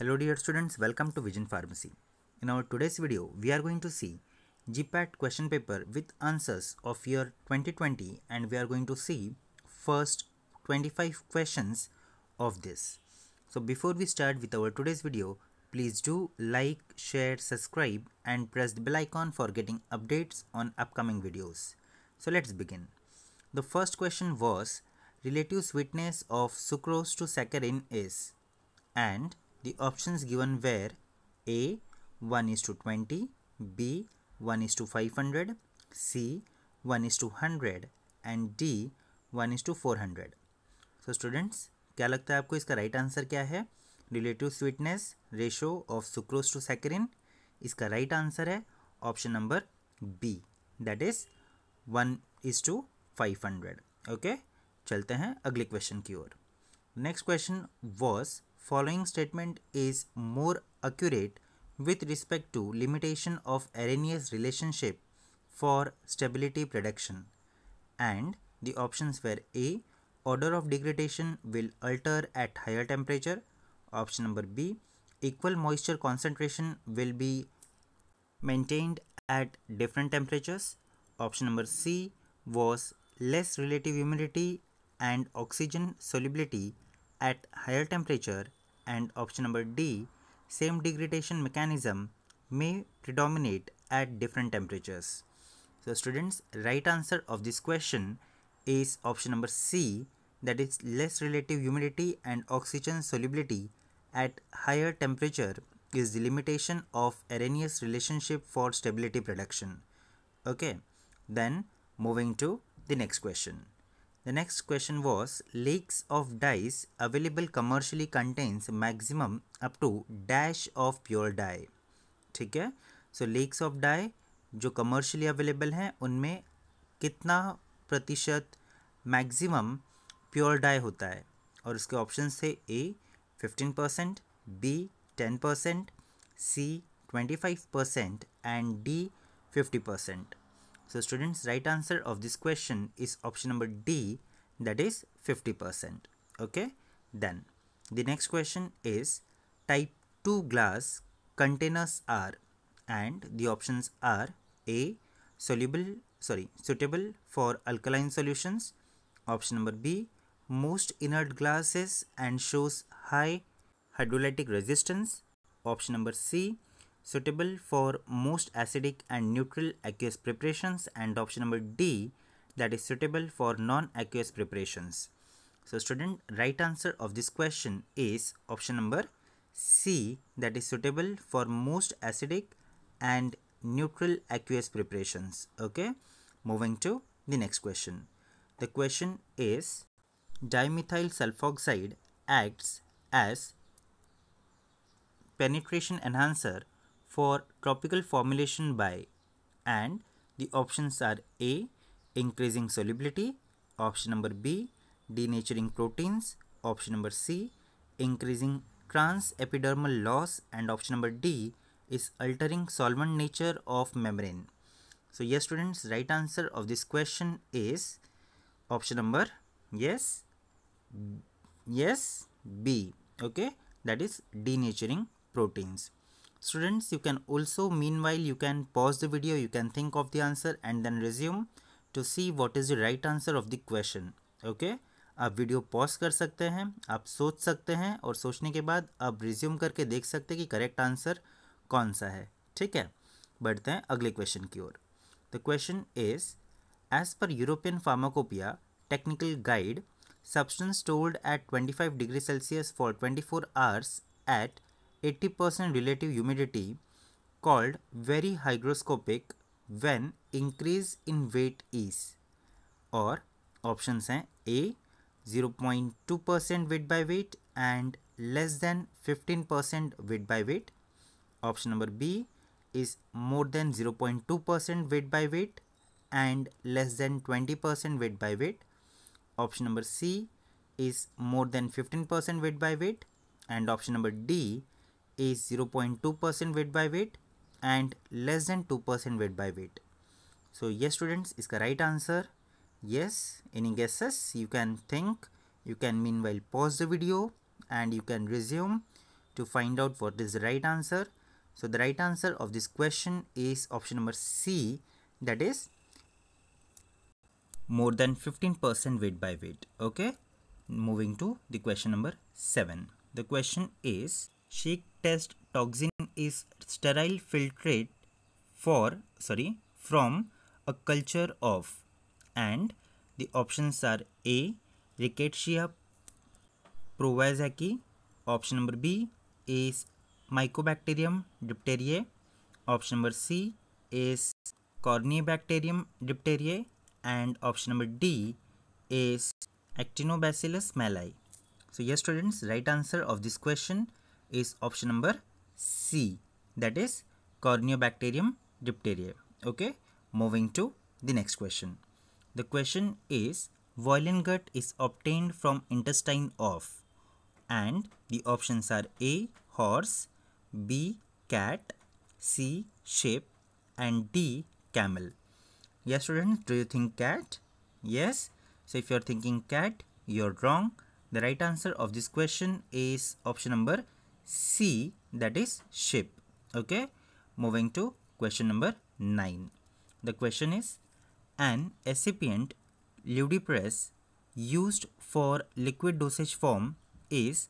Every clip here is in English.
Hello dear students, welcome to Vision Pharmacy. In our today's video, we are going to see GPAT question paper with answers of year 2020 and we are going to see first 25 questions of this. So before we start with our today's video, please do like, share, subscribe and press the bell icon for getting updates on upcoming videos. So let's begin. The first question was relative sweetness of sucrose to saccharin is and The options given were A 1 is to 20, B 1 is to 500, C 1 is to 100 and D 1 is to 400. So students क्या लगता है आपको इसका right right answer क्या है relative sweetness ratio of sucrose to saccharin इसका right right answer है option number B that is one is to five hundred okay चलते हैं अगले क्वेश्चन की ओर next question was following statement is more accurate with respect to limitation of Arrhenius relationship for stability prediction and the options were A order of degradation will alter at higher temperature option number B equal moisture concentration will be maintained at different temperatures option number C was less relative humidity and oxygen solubility at higher temperature and option number D same degradation mechanism may predominate at different temperatures. So students right answer of this question is option number C that is less relative humidity and oxygen solubility at higher temperature is the limitation of Arrhenius relationship for stability production. Okay, then moving to the next question. The next question was lakes of dyes available commercially contains maximum up to dash of pure dye. ठीक है so lakes of dye जो commercially available हैं उनमें कितना प्रतिशत maximum pure die होता है और उसके ऑप्शंस थे A fifteen percent B ten percent C twenty five percent and D fifty percent So students right answer of this question is option number D that is 50%. Okay. Then the next question is type 2 glass containers are and the options are A soluble sorry suitable for alkaline solutions option number B most inert glasses and shows high hydrolytic resistance option number C suitable for most acidic and neutral aqueous preparations and option number D that is suitable for non-aqueous preparations. So student right answer of this question is option number C that is suitable for most acidic and neutral aqueous preparations. Okay, moving to the next question. The question is dimethyl sulfoxide acts as penetration enhancer for tropical formulation by and the options are A. Increasing solubility, option number B. Denaturing proteins, option number C. Increasing trans epidermal loss and option number D is altering solvent nature of membrane. So yes students, right answer of this question is option number yes, yes, B okay that is denaturing proteins. students you can also meanwhile you can pause the video you can think of the answer and then resume to see what is the right answer of the question okay आप video pause कर सकते हैं आप सोच सकते हैं और सोचने के बाद आप रिज्यूम करके देख सकते हैं कि करेक्ट आंसर कौन सा है ठीक है बढ़ते हैं अगले क्वेश्चन की ओर the question is as per European Pharmacopoeia technical guide substance told at 25 degree Celsius for 24 hours at 80% relative humidity called very hygroscopic when increase in weight is or options a 0.2% weight by weight and less than 15% weight by weight option number B is more than 0.2% weight by weight and less than 20% weight by weight. Option number C is more than 15% weight by weight and option number D is 0.2% weight by weight and less than 2% weight by weight. So yes students, is the right answer. Yes, any guesses? You can think, you can meanwhile pause the video and you can resume to find out what is the right answer. So the right answer of this question is option number C that is more than 15% weight by weight. Okay, moving to the question number 7. The question is Sheik test toxin is sterile filtrate for sorry from a culture of and the options are A. Rickettsia provazaki option number B is Mycobacterium dipteriae option number C is Cornibacterium dipteriae and option number D is Actinobacillus malai. So yes students right answer of this question is option number C that is Corneobacterium diphtheria Okay, moving to the next question. The question is Violin gut is obtained from intestine of and the options are A. Horse, B. Cat, C. Sheep and D. Camel. Yes students, do you think cat? Yes. So if you are thinking cat, you are wrong. The right answer of this question is option number C that is ship. Okay. Moving to question number 9. The question is an excipient ludipress used for liquid dosage form is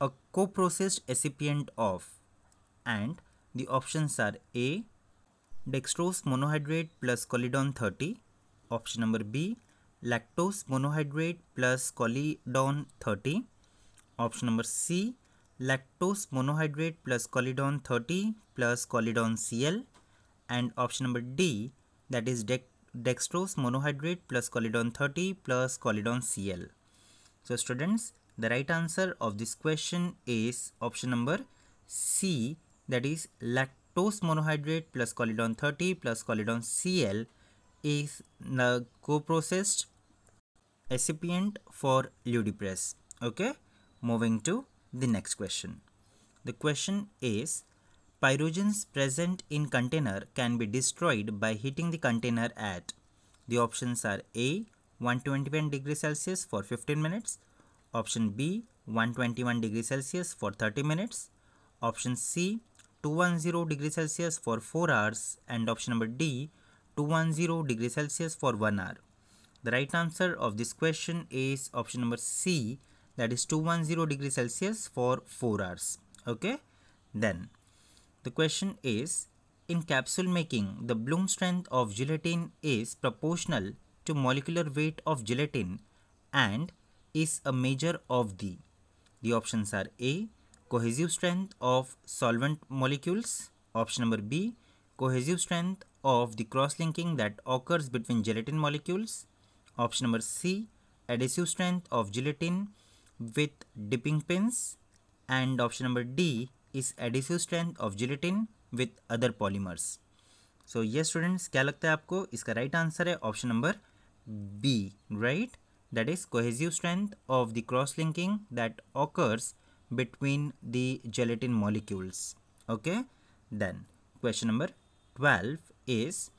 a coprocessed excipient of and the options are A dextrose monohydrate plus colidon 30 option number B lactose monohydrate plus colidon 30 option number C lactose monohydrate plus colidon 30 plus colidon Cl and option number D that is dextrose monohydrate plus colidon 30 plus colidon Cl. So students the right answer of this question is option number C that is lactose monohydrate plus colidon 30 plus colidon Cl is the co-processed recipient for ludipress okay moving to the next question. The question is pyrogens present in container can be destroyed by heating the container at the options are A 121 degree Celsius for 15 minutes, option B 121 degree Celsius for 30 minutes, option C 210 degree Celsius for 4 hours and option number D 210 degree Celsius for 1 hour. The right answer of this question is option number C that is 210 degree Celsius for 4 hours. Okay. Then the question is in capsule making the bloom strength of gelatin is proportional to molecular weight of gelatin and is a measure of the the options are A cohesive strength of solvent molecules option number B cohesive strength of the cross linking that occurs between gelatin molecules option number C adhesive strength of gelatin with dipping pins and option number D is adhesive strength of gelatin with other polymers. so, yes, students, क्या लगता है आपको इसका right answer है option number B, right? That is cohesive strength of the cross linking that occurs between the gelatin molecules okay then question number 12 is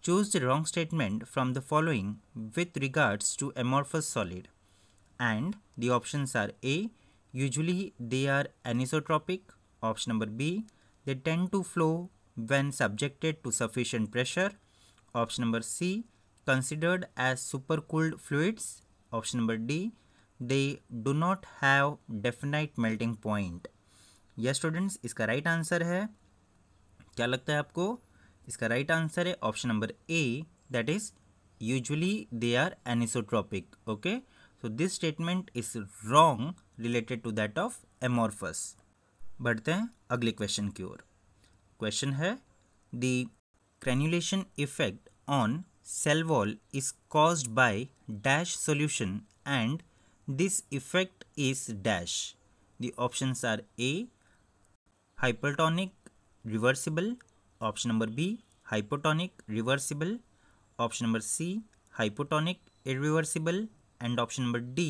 choose the wrong statement from the following with regards to amorphous solid and the options are A. Usually they are anisotropic. Option number B. They tend to flow when subjected to sufficient pressure. Option number C. Considered as supercooled fluids. Option number D. They do not have definite melting point. yes students इसका right right answer hai kya lagta hai aapko iska right answer hai option number a that is usually they are anisotropic okay So this statement is wrong related to that of amorphous. बढ़ते हैं अगले question की ओर question the granulation effect on cell wall is caused by dash solution and this effect is dash. The options are A hypertonic reversible, option number B hypotonic reversible, option number C hypotonic irreversible, and option number D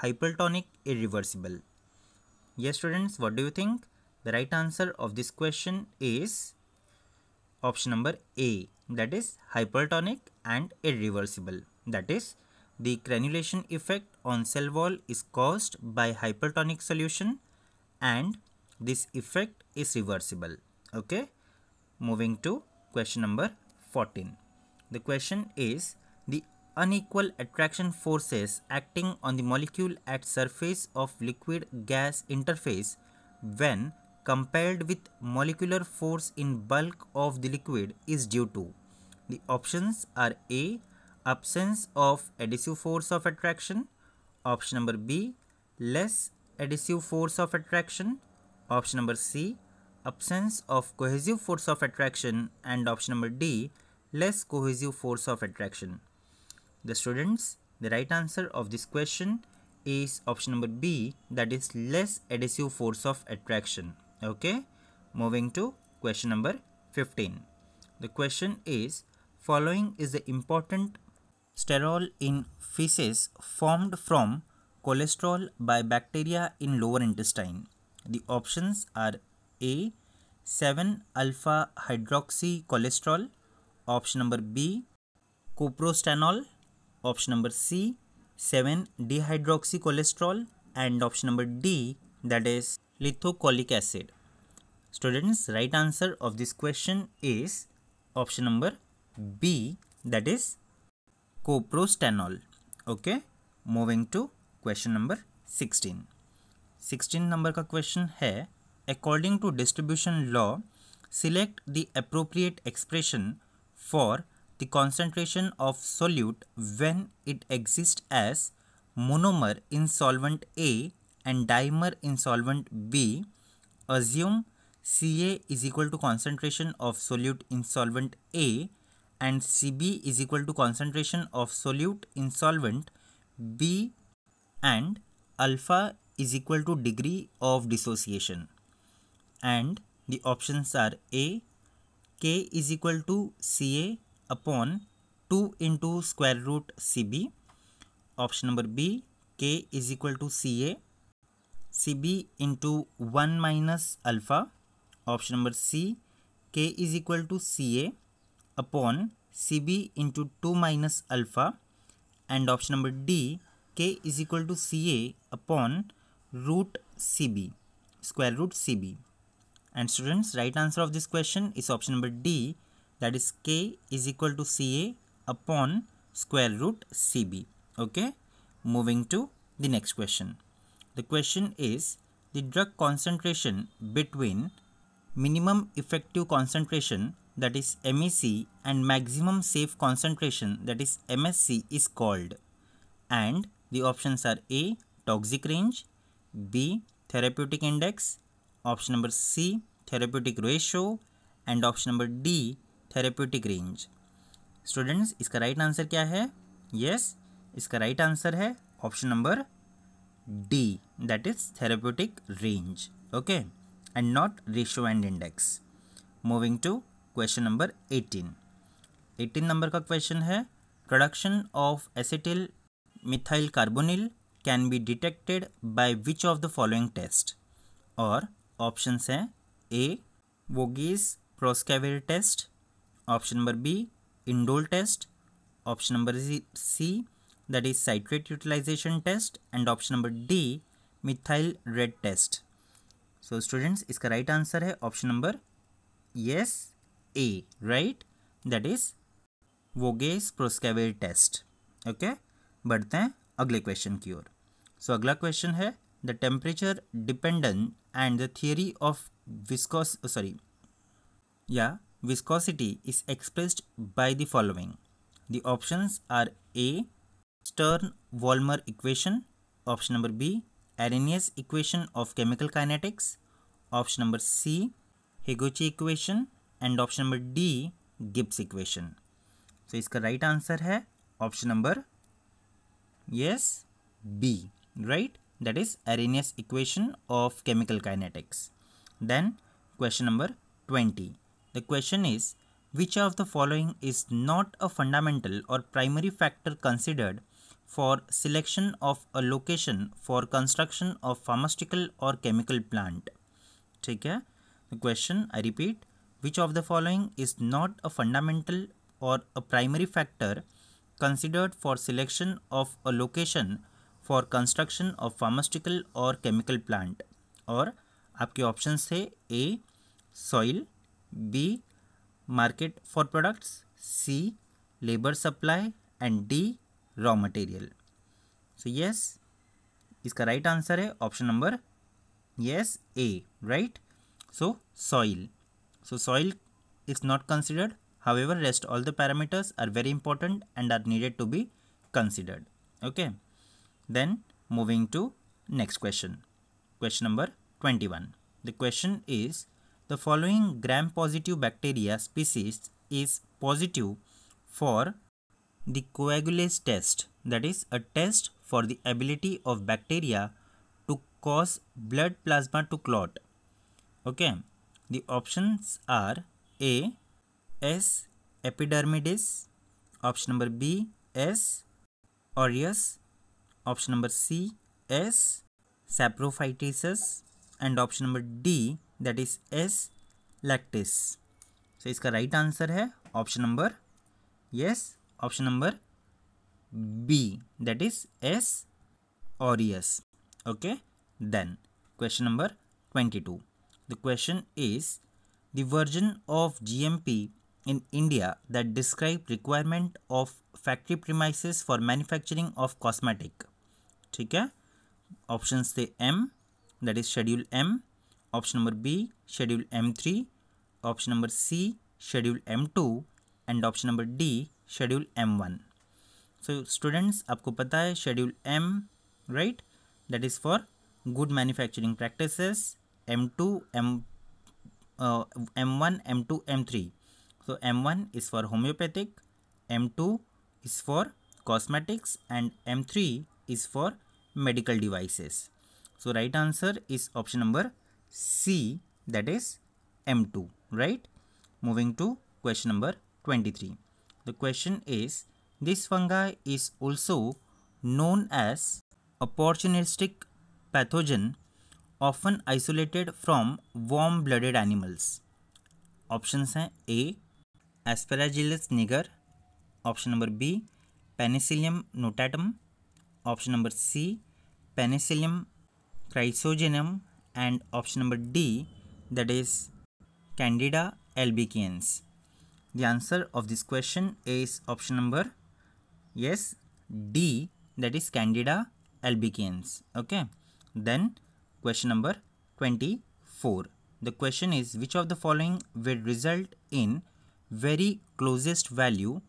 hypertonic irreversible. Yes students, what do you think? The right answer of this question is option number A that is hypertonic and irreversible. That is the granulation effect on cell wall is caused by hypertonic solution and this effect is reversible. Okay, moving to question number 14. The question is unequal attraction forces acting on the molecule at surface of liquid gas interface when compared with molecular force in bulk of the liquid is due to. The options are A. Absence of adhesive force of attraction. Option number B. Less adhesive force of attraction. Option number C. Absence of cohesive force of attraction. And option number D. Less cohesive force of attraction. The students, the right answer of this question is option number B that is less adhesive force of attraction. Okay, moving to question number 15. The question is following is the important sterol in feces formed from cholesterol by bacteria in lower intestine. The options are A 7 alpha hydroxy cholesterol, option number B coprostanol, option number C seven dehydroxy cholesterol and option number D that is lithocholic acid students right answer of this question is option number B that is coprostanol okay moving to question number sixteen sixteen number का question है according to distribution law select the appropriate expression for the concentration of solute when it exists as monomer in solvent A and dimer in solvent B. Assume Ca is equal to concentration of solute in solvent A and Cb is equal to concentration of solute in solvent B and alpha is equal to degree of dissociation. And the options are A, K is equal to Ca upon 2 into square root CB. Option number B, K is equal to CA. CB into 1 minus alpha. Option number C, K is equal to CA upon CB into 2 minus alpha. And option number D, K is equal to CA upon root CB, square root CB. And students, right answer of this question is option number D, that is K is equal to CA upon square root CB. Okay. Moving to the next question. The question is the drug concentration between minimum effective concentration that is MEC and maximum safe concentration that is MSC is called and the options are A toxic range, B therapeutic index, option number C therapeutic ratio and option number D therapeutic range students इसका right answer क्या है yes yes, इसका right answer है option number D that is therapeutic range okay and not ratio and index moving to question number eighteen eighteen number का question है production of acetyl methyl carbonyl can be detected by which of the following test और options हैं A Voges Proskauer test option number B indole test option number see that is citrate utilisation test and option number D methyl red test so students इसका right right answer है option number yes A right that is Voges Proskauer test okay बढ़ते हैं अगले question की ओर so so, अगला question है the temperature dependent and the theory of viscous sorry या viscosity is expressed by the following. The options are A. Stern-Volmer equation, option number B. Arrhenius equation of chemical kinetics, option number C. Higuchi equation and option number D. Gibbs equation. So its right answer is option number yes B right that is Arrhenius equation of chemical kinetics. Then question number 20. The question is, which of the following is not a fundamental or primary factor considered for selection of a location for construction of pharmaceutical or chemical plant? Take है The question, I repeat, which of the following is not a fundamental or a primary factor considered for selection of a location for construction of pharmaceutical or chemical plant? your options say A, soil. B. Market for products. C. Labor supply. And D. Raw material. So yes, is right right answer है option yes A. Right. So soil. So soil is not considered. However, rest all the parameters are very important and are needed to be considered. Okay. Then moving to next question. Question number 21. The question is the following gram-positive bacteria species is positive for the coagulase test that is a test for the ability of bacteria to cause blood plasma to clot. Okay, the options are A. S. epidermidis, option number B. S. aureus, option number C. S. saprophytisus and option number D that is S lactis so इसका right right answer है option number yes option number B that is S और yes okay then question number twenty two the question is the version of P in India that describe requirement of factory premises for manufacturing of cosmetic ठीक है option थे M that is schedule M option number B schedule M three option number C schedule M to and option number D schedule M one so students आपको पता है schedule M right that is for good manufacturing practice M two M M one M two M three so M one is for homeopathic M two is for cosmetics and M three is for medical devices so right answer is option number C that is M2 right. Moving to question number 23. The question is this fungi is also known as opportunistic pathogen often isolated from warm blooded animals. Options are A Asparagillus niger Option number B. Penicillium notatum Option number C. Penicillium chrysogenum and option number D that is Candida albicans. The answer of this question is option number yes D that is Candida albicans. Okay. Then question number 24. The question is which of the following will result in very closest value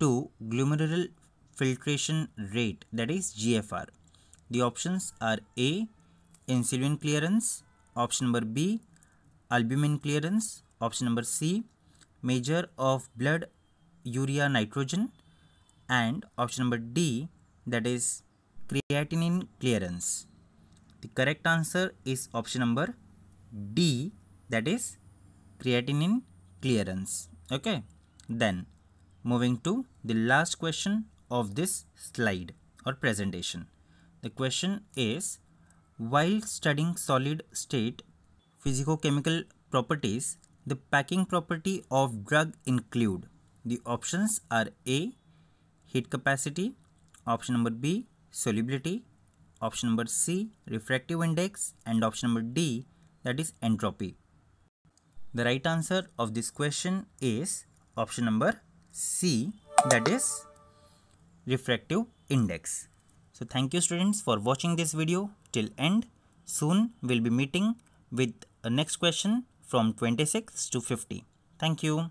to glomerular filtration rate that is GFR. The options are A insulin clearance, option number B, albumin clearance, option number C, measure of blood urea nitrogen and option number D that is creatinine clearance. The correct answer is option number D that is creatinine clearance. Okay. Then moving to the last question of this slide or presentation. The question is while studying solid state physicochemical properties, the packing property of drug include the options are A heat capacity, option number B solubility, option number C refractive index and option number D that is entropy. The right answer of this question is option number C that is refractive index. So thank you students for watching this video till end. Soon we'll be meeting with a next question from 26 to 50. Thank you.